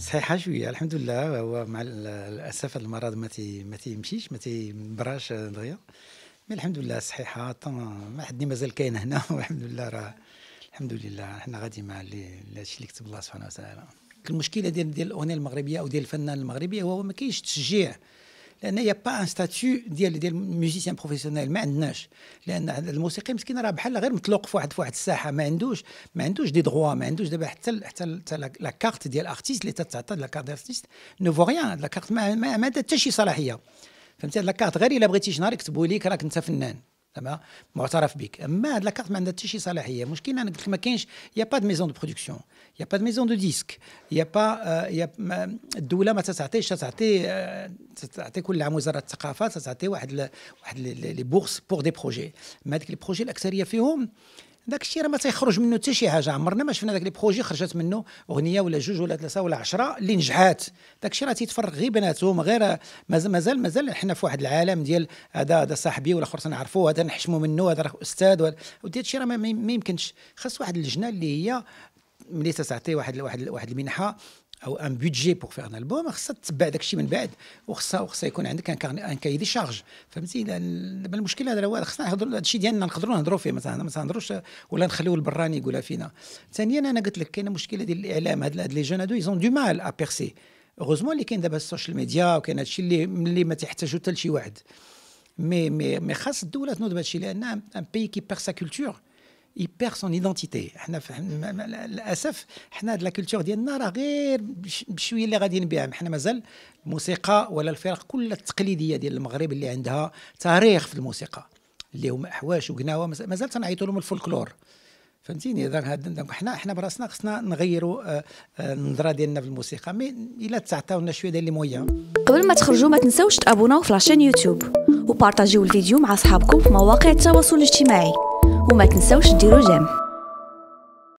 صحيحه شويه الحمد لله هو مع الاسف المرض ما تي ما تيمشيش ما تيبراش دغيا مي الحمد لله صحيحه ما حدني مازال كاين هنا والحمد لله راه الحمد لله حنا غادي مع اللي هادشي اللي كتب الله سبحانه وتعالى المشكله ديال ديال الاغنيه المغربيه او ديال الفنان المغربي هو ما كاينش تشجيع لان هي با ان ستاتيو ديال ديال ميوزيسيان بروفيسيونيل ما عندناش لان الموسيقي مسكين راه بحال غير مطلوق في واحد في واحد الساحه ما عندوش ما عندوش دي دغوا ما عندوش دابا حتى حتى لا كارت ديال ارتيست اللي تتعطى لا كارت ارتيست نو فو ريان لا كارت ما عندها حتى شي صلاحيه فهمتي لا كارت غير الا بغيتي شي نهار يكتبوا ليك راك انت فنان تمام معترف بك اما هاد لاكارت ما عندها حتى شي صلاحيه المشكل انك ما كاينش يا با دو ميزون دو برودكسيون يا با دو ميزون دو ديسك يا با آه، يا الدوله ما تتعطيش تتعطي آه، تتعطي كل عام وزاره الثقافه تتعطي واحد واحد لي بورس بور دي بروجي ما هذيك لي بروجي الاكثريه فيهم داك الشيء راه ما تيخرج منه حتى شي حاجه عمرنا ما شفنا داك لي بروجي خرجت منه اغنيه ولا جوج ولا ثلاثه ولا عشرة اللي نجحات داك الشيء راه تيتفرغ غير بناتهم غير مازال مازال حنا في واحد العالم ديال هذا هذا صاحبي ولا اخر نعرفوه هذا نحشموا منه هذا راه استاذ ودي هادشي راه ما يمكنش خاص واحد اللجنه اللي هي ملي تتعطي واحد واحد واحد المنحه او ان بودجي بور فيغ ان البوم خصها تتبع داك الشيء من بعد وخصها وخصها يكون عندك ان كاي دي شارج فهمتي دابا المشكل هذا هو خصنا نهضروا هذا الشيء ديالنا نقدروا نهضروا فيه مثلا ما تهضروش ولا نخليو البراني يقولها فينا ثانيا انا قلت لك كاينه مشكله ديال الاعلام هاد لي جون هادو ايزون دو مال ا بيرسي هوزمون اللي كاين دابا السوشيال ميديا وكاين هادشي اللي اللي ما تحتاجو حتى لشي واحد مي مي مي خاص الدوله تنوض بهادشي لان ان بيي كي بيغ سا كولتور il perd son identité احنا للاسف حنا هاد لا ديالنا راه غير بشويه اللي غادي نبيع حنا مازال الموسيقى ولا الفرق كلها التقليديه ديال المغرب اللي عندها تاريخ في الموسيقى اللي هما احواش وقناوه مازال تنعيطوا لهم الفولكلور فهمتيني اذا حنا حنا براسنا خصنا نغيروا النظره ديالنا في الموسيقى مي الا تعطاونا شويه ديال لي مويان قبل ما تخرجوا ما تنساوش تابوناو في لاشين يوتيوب وبارطاجيو الفيديو مع اصحابكم في مواقع التواصل الاجتماعي وما تنسوش ديروا جيم